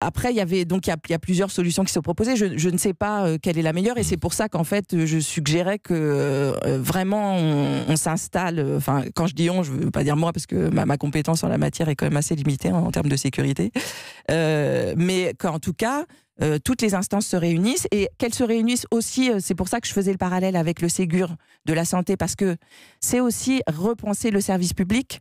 Après, il y avait donc il y, a plusieurs solutions qui se proposées, Je, ne sais pas euh, quelle est la meilleure, et c'est mm. pour ça qu'en fait, euh, je suggérais que euh, vraiment on, s'installe. Enfin, quand je dis on, je veux pas dire moi parce que ma, compétence en la matière est quand même assez limitée en, termes de sécurité, mais qu'en tout cas. toutes les instances se réunissent et qu'elles se réunissent aussi, c'est pour ça que je faisais le parallèle avec le Ségur de la santé, parce que c'est aussi repenser le service public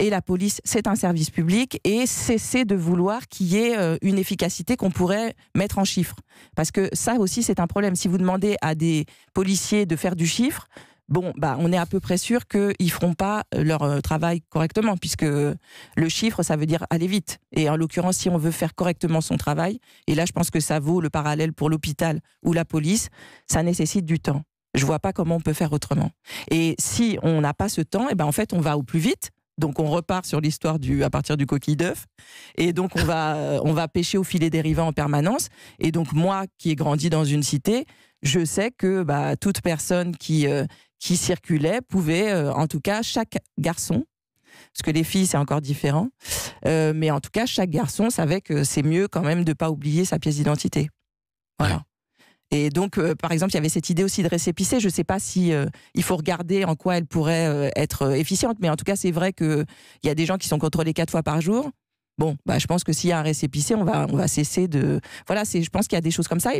et la police, c'est un service public et cesser de vouloir qu'il y ait euh, une efficacité qu'on pourrait mettre en chiffres. Parce que ça aussi, c'est un problème. Si vous demandez à des policiers de faire du chiffre, bon, bah, on est à peu près sûr qu'ils ne feront pas euh, leur euh, travail correctement, puisque le chiffre, ça veut dire aller vite. Et en l'occurrence, si on veut faire correctement son travail, et là, je pense que ça vaut le parallèle pour l'hôpital ou la police, ça nécessite du temps. Je vois pas comment on peut faire autrement. Et si on n'a pas ce temps, et eh ben en fait, on va au plus vite donc on repart sur l'histoire du à partir du coquille d'œuf et donc on va on va pêcher au filet dérivant en permanence et donc moi qui ai grandi dans une cité, je sais que bah, toute personne qui euh, qui circulait pouvait euh, en tout cas chaque garçon parce que les filles c'est encore différent euh, mais en tout cas chaque garçon savait que c'est mieux quand même de pas oublier sa pièce d'identité. Voilà. Et donc, euh, par exemple, il y avait cette idée aussi de récépisser. Je ne sais pas si euh, il faut regarder en quoi elle pourrait euh, être efficiente, mais en tout cas, c'est vrai qu'il y a des gens qui sont contrôlés quatre fois par jour. Bon, bah, je pense que s'il y a un récépissé, on va, on va cesser de. Voilà, je pense qu'il y a des choses comme ça.